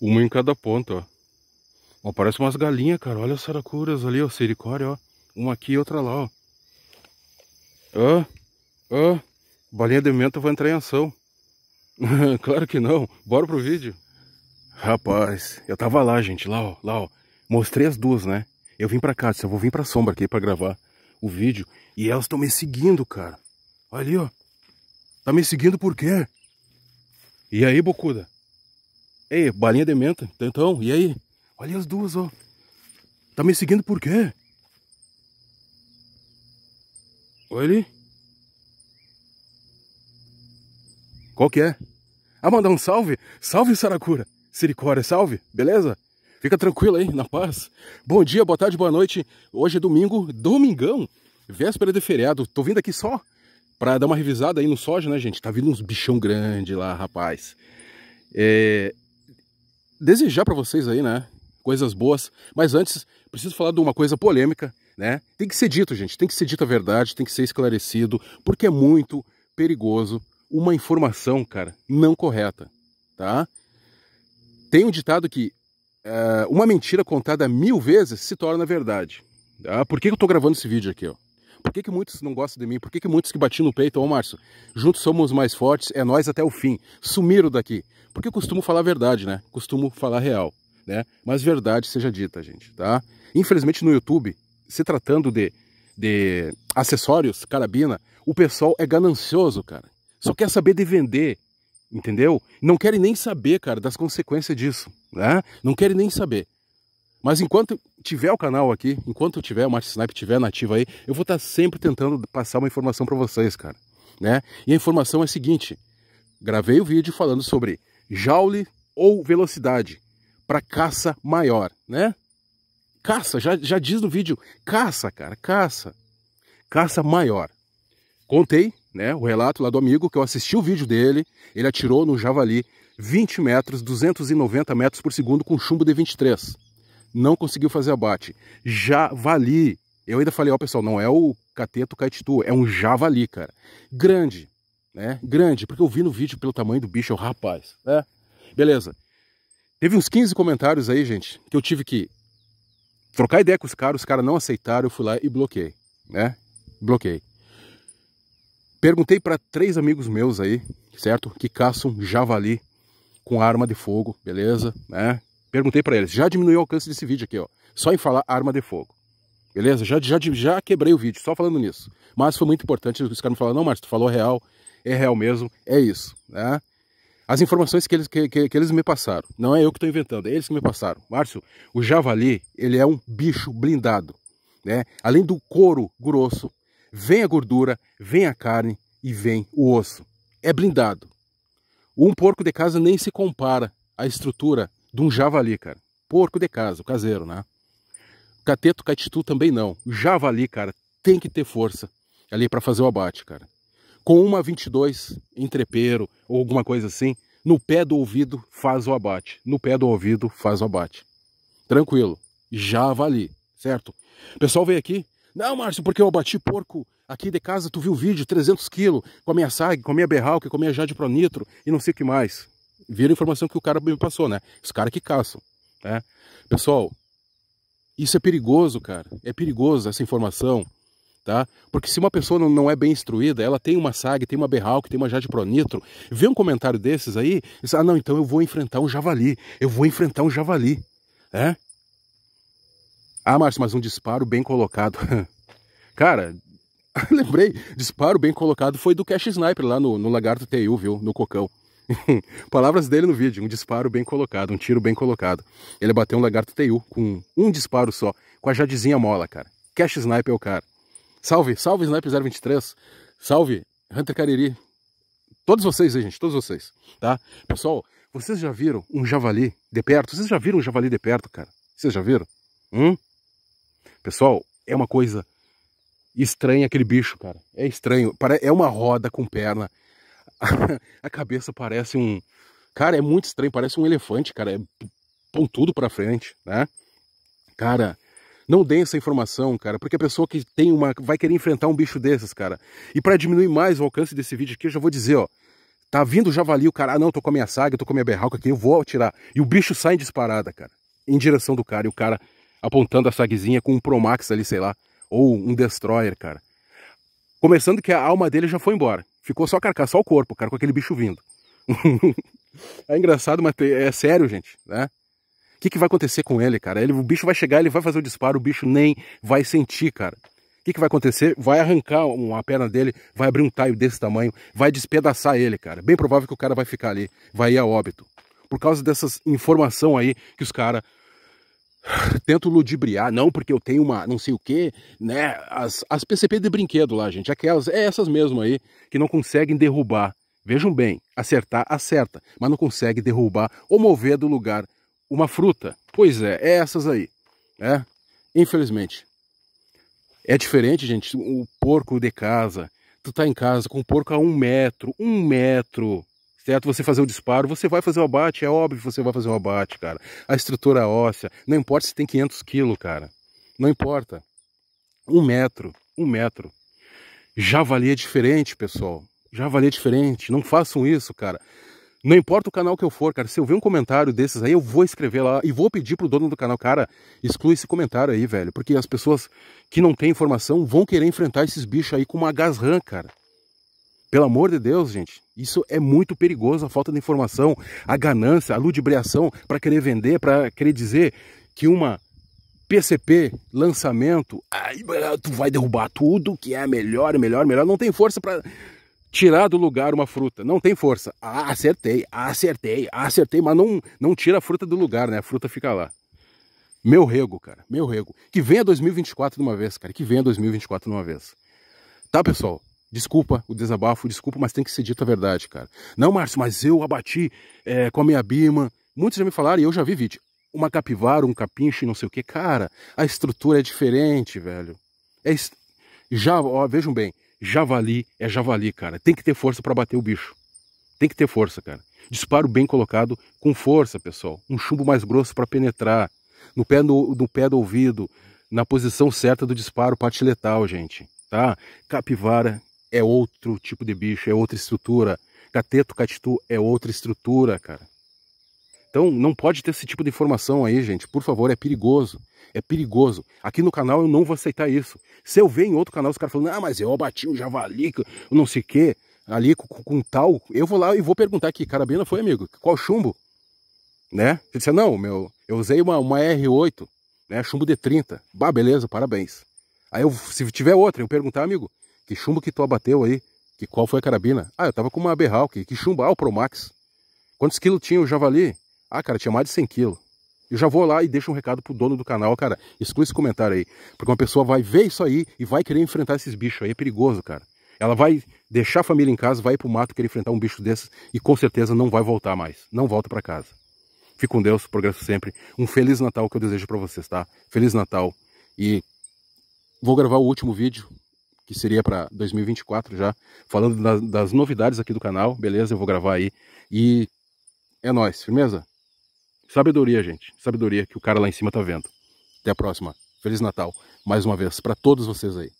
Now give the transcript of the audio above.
Uma em cada ponta, ó. ó parece umas galinhas, cara. Olha as saracuras ali, ó. Sericória, ó. Uma aqui e outra lá, ó. Ó, ó. Balinha de menta vai entrar em ação. claro que não. Bora pro vídeo. Rapaz, eu tava lá, gente. Lá, ó. Lá, ó. Mostrei as duas, né? Eu vim pra cá, disse, eu vou vir pra sombra aqui pra gravar o vídeo. E elas estão me seguindo, cara. Olha ali, ó. Tá me seguindo por quê? E aí, Bocuda? Ei, balinha de menta, tentão, e aí? Olha as duas, ó. Tá me seguindo por quê? Olha ali. Qual que é? Ah, mandar um salve? Salve, Saracura. Siricória, salve, beleza? Fica tranquilo aí, na paz. Bom dia, boa tarde, boa noite. Hoje é domingo, domingão, véspera de feriado. Tô vindo aqui só pra dar uma revisada aí no soja, né, gente? Tá vindo uns bichão grande lá, rapaz. É, desejar para vocês aí, né? Coisas boas. Mas antes, preciso falar de uma coisa polêmica, né? Tem que ser dito, gente. Tem que ser dita a verdade, tem que ser esclarecido, porque é muito perigoso uma informação, cara, não correta, tá? Tem um ditado que uh, uma mentira contada mil vezes se torna verdade. Tá? Por que eu tô gravando esse vídeo aqui, ó? Por que, que muitos não gostam de mim? Por que, que muitos que batiam no peito, ô oh, Márcio, juntos somos mais fortes, é nós até o fim, sumiram daqui? Porque eu costumo falar a verdade, né? Costumo falar real, né? Mas verdade seja dita, gente, tá? Infelizmente no YouTube, se tratando de, de acessórios, carabina, o pessoal é ganancioso, cara. Só quer saber de vender, entendeu? Não querem nem saber, cara, das consequências disso, né? Não querem nem saber. Mas enquanto tiver o canal aqui, enquanto tiver o Mate Snipe tiver nativo aí, eu vou estar tá sempre tentando passar uma informação para vocês, cara, né? E a informação é a seguinte: gravei o um vídeo falando sobre joule ou velocidade para caça maior, né? Caça, já, já diz no vídeo, caça, cara, caça. Caça maior. Contei, né, o relato lá do amigo que eu assisti o vídeo dele, ele atirou no javali 20 metros, 290 metros por segundo com chumbo de 23 não conseguiu fazer abate. Javali, eu ainda falei, ó pessoal, não é o cateto caetitu, é um javali, cara. Grande, né? Grande, porque eu vi no vídeo pelo tamanho do bicho, é o rapaz, né? Beleza. Teve uns 15 comentários aí, gente, que eu tive que trocar ideia com os caras, os caras não aceitaram, eu fui lá e bloqueei, né? Bloqueei. Perguntei para três amigos meus aí, certo? Que caçam javali com arma de fogo, beleza? Né? Perguntei para eles, já diminuiu o alcance desse vídeo aqui, ó. Só em falar arma de fogo. Beleza? Já, já, já quebrei o vídeo, só falando nisso. Mas foi muito importante, os caras me falaram, não, Márcio, tu falou real, é real mesmo, é isso, né? As informações que eles, que, que, que eles me passaram, não é eu que estou inventando, é eles que me passaram. Márcio, o javali, ele é um bicho blindado, né? Além do couro grosso, vem a gordura, vem a carne e vem o osso. É blindado. Um porco de casa nem se compara à estrutura de um javali, cara. Porco de casa, caseiro, né? Cateto, catitu também não. Javali, cara, tem que ter força ali para fazer o abate, cara. Com uma 22 entrepeiro ou alguma coisa assim, no pé do ouvido faz o abate. No pé do ouvido faz o abate. Tranquilo. Javali, certo? pessoal veio aqui. Não, Márcio, porque eu abati porco aqui de casa, tu viu o vídeo, 300 quilos, com a minha SAG, com a minha Berral, com a minha Jade pronitro Nitro e não sei o que mais. Viram a informação que o cara me passou, né? Os caras que caçam, né? Pessoal, isso é perigoso, cara. É perigoso essa informação, tá? Porque se uma pessoa não é bem instruída, ela tem uma SAG, tem uma Berral, que tem uma Jade Pronitro, vê um comentário desses aí, e diz, ah, não, então eu vou enfrentar um javali, eu vou enfrentar um javali, né? Ah, Márcio, mas um disparo bem colocado. cara, lembrei, disparo bem colocado foi do Cash Sniper lá no, no Lagarto TU, viu? No Cocão. Palavras dele no vídeo, um disparo bem colocado, um tiro bem colocado. Ele bateu um lagarto teiu com um disparo só, com a jadezinha mola, cara. Cash Sniper é o cara. Salve, salve Sniper 023, salve Hunter Cariri. Todos vocês aí, gente, todos vocês, tá? Pessoal, vocês já viram um javali de perto? Vocês já viram um javali de perto, cara? Vocês já viram? Hum? Pessoal, é uma coisa estranha aquele bicho, cara. É estranho. É uma roda com perna a cabeça parece um. Cara, é muito estranho, parece um elefante, cara. É pontudo pra frente, né? Cara, não dê essa informação, cara, porque a pessoa que tem uma. vai querer enfrentar um bicho desses, cara. E para diminuir mais o alcance desse vídeo aqui, eu já vou dizer, ó. Tá vindo o javali, o cara, ah, não, tô com a minha saga, tô com a minha berralca aqui, eu vou atirar. E o bicho sai disparada, cara, em direção do cara, e o cara apontando a sagazinha com um Promax ali, sei lá, ou um Destroyer, cara. Começando que a alma dele já foi embora. Ficou só a carcaça, só o corpo, cara, com aquele bicho vindo. é engraçado, mas é sério, gente, né? O que, que vai acontecer com ele, cara? Ele, o bicho vai chegar, ele vai fazer o disparo, o bicho nem vai sentir, cara. O que, que vai acontecer? Vai arrancar uma perna dele, vai abrir um taio desse tamanho, vai despedaçar ele, cara. Bem provável que o cara vai ficar ali, vai ir a óbito. Por causa dessas informação aí que os caras tento ludibriar, não, porque eu tenho uma não sei o que, né? As, as PCP de brinquedo lá, gente, aquelas, é essas mesmo aí, que não conseguem derrubar. Vejam bem, acertar, acerta, mas não consegue derrubar ou mover do lugar uma fruta. Pois é, é essas aí, né? Infelizmente. É diferente, gente, o porco de casa. Tu tá em casa com o porco a um metro, um metro certo? Você fazer o disparo, você vai fazer o abate, é óbvio que você vai fazer o abate, cara. A estrutura óssea, não importa se tem 500 quilos, cara. Não importa. Um metro, um metro. Javali é diferente, pessoal. Javali é diferente. Não façam isso, cara. Não importa o canal que eu for, cara, se eu ver um comentário desses aí, eu vou escrever lá e vou pedir pro dono do canal, cara, exclui esse comentário aí, velho, porque as pessoas que não têm informação vão querer enfrentar esses bichos aí com uma gasran, cara. Pelo amor de Deus, gente, isso é muito perigoso, a falta de informação, a ganância, a ludibriação para querer vender, para querer dizer que uma PCP, lançamento, aí tu vai derrubar tudo que é melhor, melhor, melhor, não tem força para tirar do lugar uma fruta, não tem força. Ah, acertei, acertei, acertei, mas não, não tira a fruta do lugar, né? A fruta fica lá. Meu rego, cara, meu rego. Que venha 2024 de uma vez, cara, que venha 2024 de uma vez. Tá, pessoal? Desculpa o desabafo, desculpa, mas tem que ser dita a verdade, cara. Não, Márcio, mas eu abati é, com a minha bima. Muitos já me falaram, e eu já vi vídeo. Uma capivara, um capinche, não sei o que. Cara, a estrutura é diferente, velho. É est... já, ó, vejam bem, javali é javali, cara. Tem que ter força para bater o bicho. Tem que ter força, cara. Disparo bem colocado com força, pessoal. Um chumbo mais grosso para penetrar. No pé, no, no pé do ouvido, na posição certa do disparo, parte letal, gente. Tá? Capivara é outro tipo de bicho, é outra estrutura. Cateto, catitu é outra estrutura, cara. Então não pode ter esse tipo de informação aí, gente. Por favor, é perigoso. É perigoso. Aqui no canal eu não vou aceitar isso. Se eu ver em outro canal os caras falando, ah, mas eu bati um javali, não sei o quê, ali com, com tal, eu vou lá e vou perguntar aqui, carabina foi, amigo? Qual chumbo? Né? Ele disse, não, meu, eu usei uma, uma R8, né? Chumbo de 30. Bah, beleza, parabéns. Aí eu, se tiver outra, eu perguntar, amigo, que chumbo que tu abateu aí? Que qual foi a carabina? Ah, eu tava com uma Berral, que, que chumbo? Ah, o Promax. Quantos quilos tinha o javali? Ah, cara, tinha mais de 100 quilos. Eu já vou lá e deixo um recado pro dono do canal, cara. Exclui esse comentário aí. Porque uma pessoa vai ver isso aí e vai querer enfrentar esses bichos aí. É perigoso, cara. Ela vai deixar a família em casa, vai pro mato querer enfrentar um bicho desses e com certeza não vai voltar mais. Não volta para casa. Fique com Deus, progresso sempre. Um feliz Natal que eu desejo para vocês, tá? Feliz Natal. E vou gravar o último vídeo que seria para 2024 já, falando das, das novidades aqui do canal, beleza? Eu vou gravar aí. E é nós, firmeza? Sabedoria, gente. Sabedoria que o cara lá em cima tá vendo. Até a próxima. Feliz Natal mais uma vez para todos vocês aí.